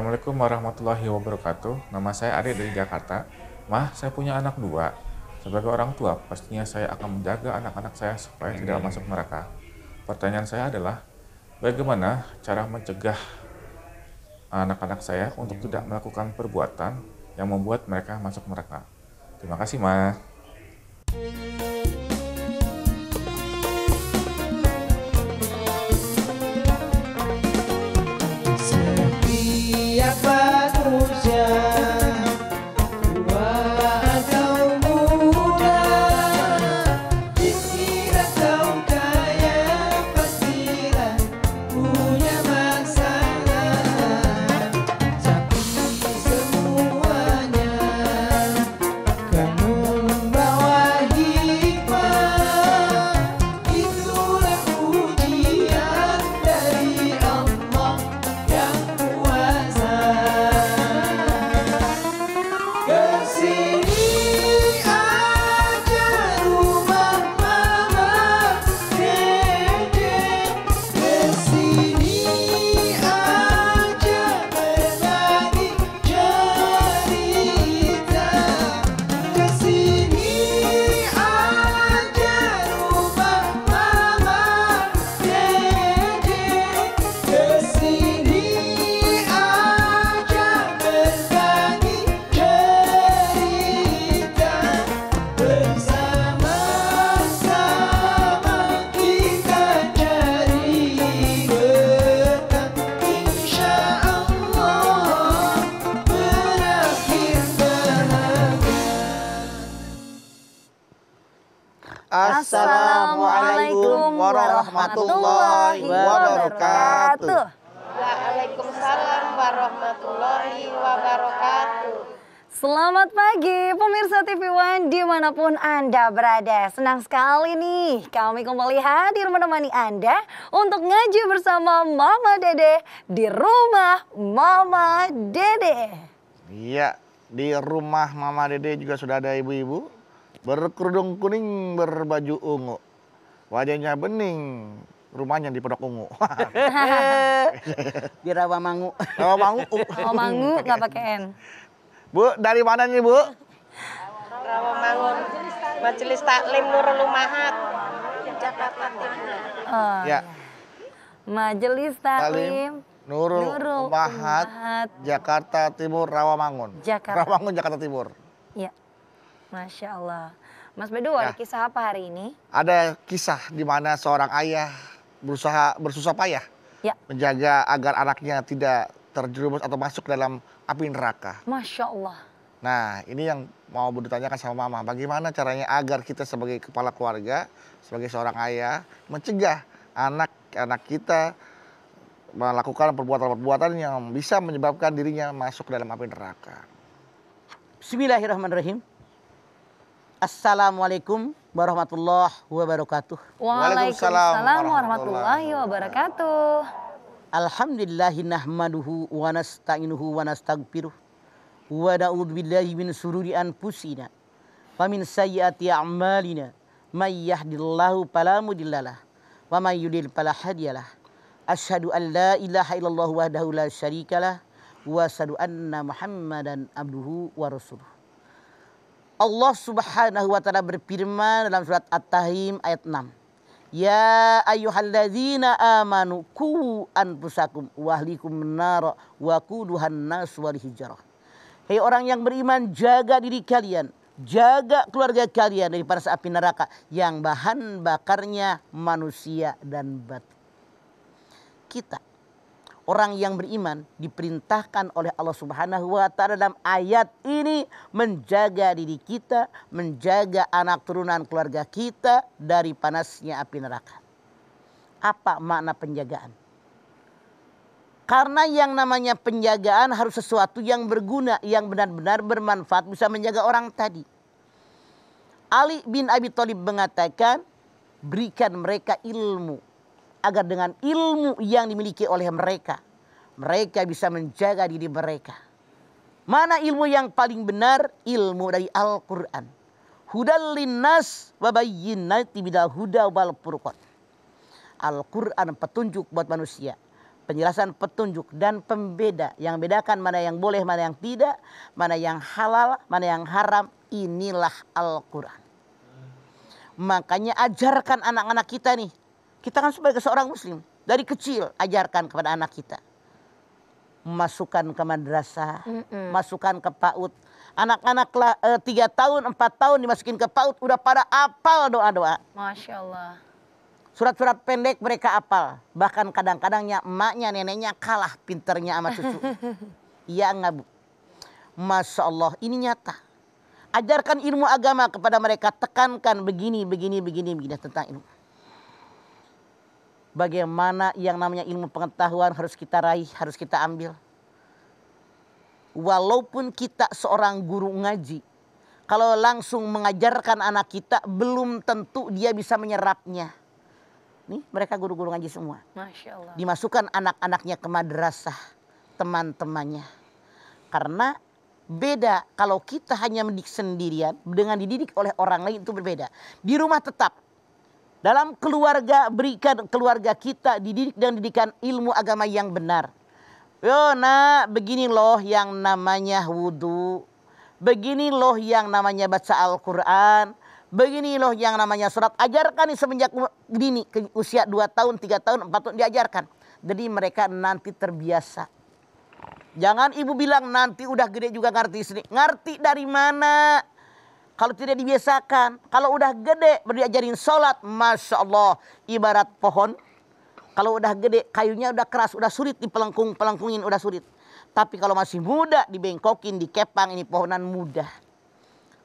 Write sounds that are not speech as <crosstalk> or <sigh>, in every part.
Assalamualaikum warahmatullahi wabarakatuh. Nama saya Ari dari Jakarta. Mah, saya punya anak dua. Sebagai orang tua, pastinya saya akan menjaga anak-anak saya supaya tidak masuk neraka. Pertanyaan saya adalah, bagaimana cara mencegah anak-anak saya untuk tidak melakukan perbuatan yang membuat mereka masuk neraka? Terima kasih, Mas. Assalamualaikum warahmatullahi wabarakatuh. Waalaikumsalam warahmatullahi wabarakatuh. Selamat pagi pemirsa TV One dimanapun Anda berada. Senang sekali nih kami kembali hadir menemani Anda untuk ngaji bersama Mama Dede di rumah Mama Dede. Iya, di rumah Mama Dede juga sudah ada ibu-ibu berkerudung kuning berbaju ungu wajahnya bening rumahnya di Pondok Ungu. di <laughs> Rawamangu. Rawamangu. Rawamangu nggak pakai N. Bu, dari mana nih Bu? Rawamangun. Majelis Taklim Nurul Lumahat. Jakarta Timur. Oh, ya. Iya. Majelis Taklim Nurul, Lumahat Jakarta Timur Rawamangun. Rawamangun Jakarta Timur. Iya. Masya Allah. Mas Bedu, ada ya. kisah apa hari ini? Ada kisah di mana seorang ayah berusaha bersusah payah ya. menjaga agar anaknya tidak terjerumus atau masuk dalam api neraka. Masya Allah. Nah, ini yang mau tanyakan sama Mama. Bagaimana caranya agar kita sebagai kepala keluarga, sebagai seorang ayah, mencegah anak-anak kita melakukan perbuatan-perbuatan yang bisa menyebabkan dirinya masuk dalam api neraka. Bismillahirrahmanirrahim. Assalamualaikum warahmatullahi wabarakatuh. Waalaikumsalam warahmatullahi wabarakatuh. Alhamdulillahi nahmaduhu wa nasta'inuhu wa nastaghfiruh wa na'udzu billahi min syururi anfusina wa min sayyiati a'malina may yahdihillahu fala mudhillalah wa may yudlil fala hadiyalah. Asyhadu an la ilaha illallah wahdahu la syarikalah wa asyhadu anna Muhammadan abduhu wa rasuluh. Allah Subhanahu wa taala berfirman dalam surat At-Tahrim ayat 6. Ya ayyuhalladzina amanu qu anfusakum wa ahlikum nar wa quduhan nas wal hijarah. Hei orang yang beriman jaga diri kalian, jaga keluarga kalian dari panas api neraka yang bahan bakarnya manusia dan batu. Kita orang yang beriman diperintahkan oleh Allah Subhanahu wa taala dalam ayat ini menjaga diri kita, menjaga anak turunan keluarga kita dari panasnya api neraka. Apa makna penjagaan? Karena yang namanya penjagaan harus sesuatu yang berguna, yang benar-benar bermanfaat bisa menjaga orang tadi. Ali bin Abi Thalib mengatakan, berikan mereka ilmu agar dengan ilmu yang dimiliki oleh mereka, mereka bisa menjaga diri mereka. Mana ilmu yang paling benar? Ilmu dari Al-Quran. Hudal linnas wabayyinati bidal huda wal furqan. Al-Quran petunjuk buat manusia. Penjelasan petunjuk dan pembeda yang bedakan mana yang boleh, mana yang tidak, mana yang halal, mana yang haram. Inilah Al-Quran. Makanya ajarkan anak-anak kita nih kita kan sebagai seorang muslim dari kecil ajarkan kepada anak kita. Masukkan ke madrasah, mm -mm. masukkan ke PAUD. Anak-anak eh, tiga -anak, tahun, empat tahun dimasukin ke PAUD udah pada apal doa-doa. Masya Allah. Surat-surat pendek mereka apal. Bahkan kadang-kadangnya emaknya, neneknya kalah pinternya sama cucu. <laughs> Iya enggak bu? Masya Allah ini nyata. Ajarkan ilmu agama kepada mereka. Tekankan begini, begini, begini, begini tentang ilmu bagaimana yang namanya ilmu pengetahuan harus kita raih, harus kita ambil. Walaupun kita seorang guru ngaji, kalau langsung mengajarkan anak kita belum tentu dia bisa menyerapnya. Nih mereka guru-guru ngaji semua. Dimasukkan anak-anaknya ke madrasah teman-temannya. Karena beda kalau kita hanya mendidik sendirian dengan dididik oleh orang lain itu berbeda. Di rumah tetap dalam keluarga berikan keluarga kita dididik dan didikan ilmu agama yang benar. Yo nak begini loh yang namanya wudhu. Begini loh yang namanya baca Al-Quran. Begini loh yang namanya surat. Ajarkan nih semenjak dini ke usia 2 tahun, 3 tahun, 4 tahun diajarkan. Jadi mereka nanti terbiasa. Jangan ibu bilang nanti udah gede juga ngerti sini. Ngerti dari mana? Kalau tidak dibiasakan, kalau udah gede berdiajarin diajarin sholat, masya Allah, ibarat pohon. Kalau udah gede, kayunya udah keras, udah sulit dipelengkung, pelengkungin udah sulit. Tapi kalau masih muda, dibengkokin, dikepang, ini pohonan mudah.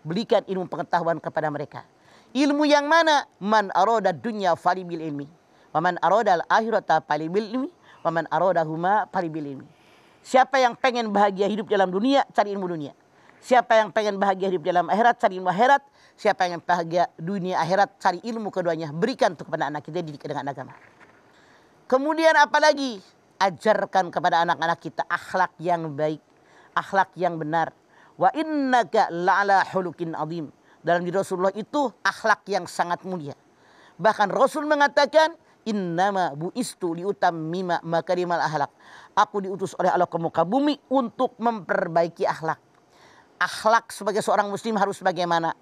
Belikan ilmu pengetahuan kepada mereka. Ilmu yang mana? Man aroda dunia falibil ilmi. Waman aroda al-akhirata falibil ilmi. Waman aroda huma falibil ilmi. Siapa yang pengen bahagia hidup dalam dunia, cari ilmu dunia. Siapa yang pengen bahagia hidup dalam akhirat, cari ilmu akhirat. Siapa yang pengen bahagia dunia akhirat, cari ilmu keduanya. Berikan kepada anak kita didik dengan agama. Kemudian apalagi? Ajarkan kepada anak-anak kita akhlak yang baik, akhlak yang benar. Wa innaka la'ala hulukin azim. Dalam diri Rasulullah itu akhlak yang sangat mulia. Bahkan Rasul mengatakan, innama buistu mima makarimal akhlak. Aku diutus oleh Allah ke muka bumi untuk memperbaiki akhlak akhlak sebagai seorang muslim harus bagaimana?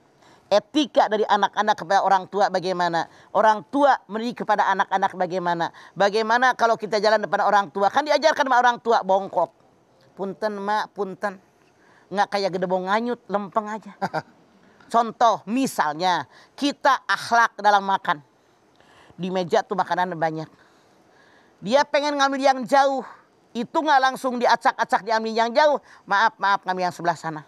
Etika dari anak-anak kepada orang tua bagaimana? Orang tua mendidik kepada anak-anak bagaimana? Bagaimana kalau kita jalan depan orang tua? Kan diajarkan sama orang tua bongkok. Punten ma punten. Nggak kayak gede nganyut, lempeng aja. <laughs> Contoh misalnya kita akhlak dalam makan. Di meja tuh makanan banyak. Dia pengen ngambil yang jauh. Itu nggak langsung diacak-acak diambil yang jauh. Maaf, maaf ngambil yang sebelah sana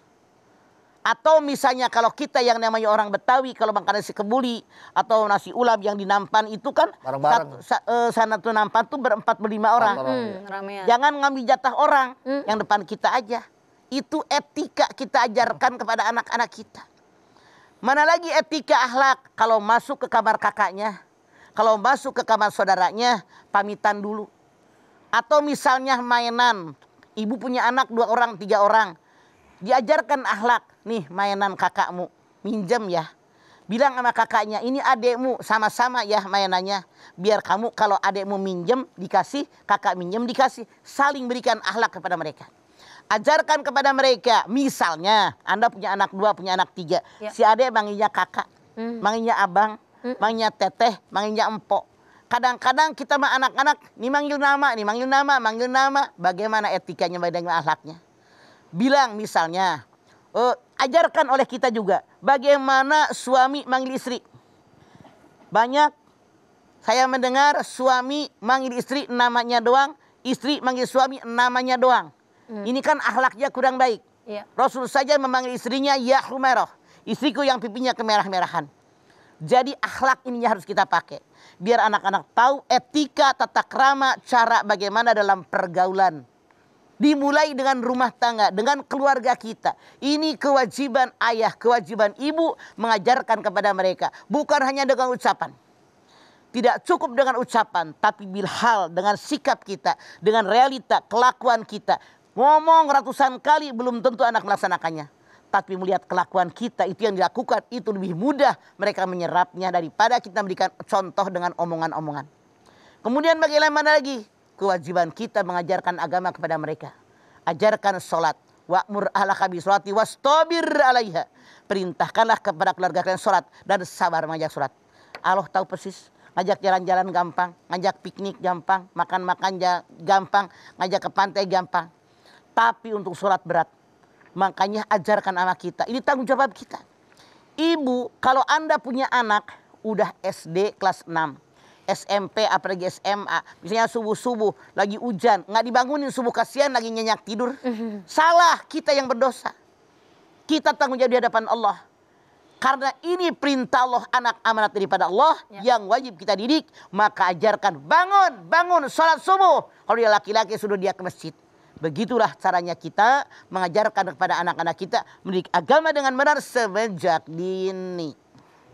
atau misalnya kalau kita yang namanya orang Betawi kalau makan nasi kebuli atau nasi ulam yang dinampan itu kan Bareng -bareng. sa, uh, eh, sana tuh nampan tuh berempat berlima orang. Hmm, iya. ramean. Ya. Jangan ngambil jatah orang hmm. yang depan kita aja. Itu etika kita ajarkan kepada anak-anak kita. Mana lagi etika akhlak kalau masuk ke kamar kakaknya, kalau masuk ke kamar saudaranya pamitan dulu. Atau misalnya mainan, ibu punya anak dua orang, tiga orang diajarkan akhlak. Nih mainan kakakmu, minjem ya. Bilang sama kakaknya, ini adekmu sama-sama ya mainannya. Biar kamu kalau adekmu minjem dikasih, kakak minjem dikasih. Saling berikan akhlak kepada mereka. Ajarkan kepada mereka, misalnya Anda punya anak dua, punya anak tiga. Ya. Si adek manginya kakak, hmm. manginya abang, hmm. manginya teteh, manginya empok kadang-kadang kita mah anak-anak nih manggil nama, nih manggil nama, manggil nama, bagaimana etikanya, bagaimana akhlaknya bilang misalnya uh, ajarkan oleh kita juga bagaimana suami manggil istri. Banyak saya mendengar suami manggil istri namanya doang, istri manggil suami namanya doang. Hmm. Ini kan ahlaknya kurang baik. Yeah. Rasul saja memanggil istrinya ya humeroh istriku yang pipinya kemerah-merahan. Jadi akhlak ini harus kita pakai. Biar anak-anak tahu etika, tata krama, cara bagaimana dalam pergaulan. Dimulai dengan rumah tangga, dengan keluarga kita. Ini kewajiban ayah, kewajiban ibu mengajarkan kepada mereka. Bukan hanya dengan ucapan. Tidak cukup dengan ucapan, tapi bilhal dengan sikap kita, dengan realita, kelakuan kita. Ngomong ratusan kali belum tentu anak melaksanakannya. Tapi melihat kelakuan kita itu yang dilakukan itu lebih mudah mereka menyerapnya daripada kita memberikan contoh dengan omongan-omongan. Kemudian bagaimana lagi? kewajiban kita mengajarkan agama kepada mereka. Ajarkan sholat. Wa'mur ala kami sholati Tobir alaiha. Perintahkanlah kepada keluarga kalian sholat dan sabar mengajak sholat. Allah tahu persis. Ngajak jalan-jalan gampang, ngajak piknik gampang, makan-makan gampang, ngajak ke pantai gampang. Tapi untuk sholat berat. Makanya ajarkan anak kita. Ini tanggung jawab kita. Ibu, kalau Anda punya anak, udah SD kelas 6 SMP apalagi SMA misalnya subuh subuh lagi hujan nggak dibangunin subuh kasihan lagi nyenyak tidur <laughs> salah kita yang berdosa kita tanggung jawab di hadapan Allah karena ini perintah Allah anak amanat daripada Allah ya. yang wajib kita didik maka ajarkan bangun bangun sholat subuh kalau dia laki-laki sudah dia ke masjid Begitulah caranya kita mengajarkan kepada anak-anak kita mendidik agama dengan benar semenjak dini.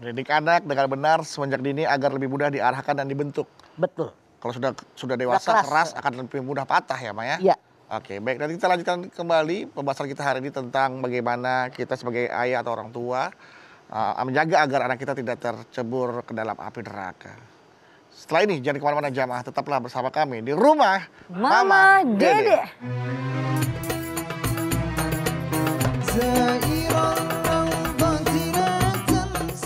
Mendidik anak dengan benar semenjak dini agar lebih mudah diarahkan dan dibentuk. Betul. Kalau sudah sudah dewasa sudah keras. keras akan lebih mudah patah ya, Maya? Iya. Oke, baik. Nanti kita lanjutkan kembali pembahasan kita hari ini tentang bagaimana kita sebagai ayah atau orang tua uh, menjaga agar anak kita tidak tercebur ke dalam api neraka. Setelah ini jangan kemana-mana jamaah, tetaplah bersama kami di rumah Mama, Mama Dede. Dede.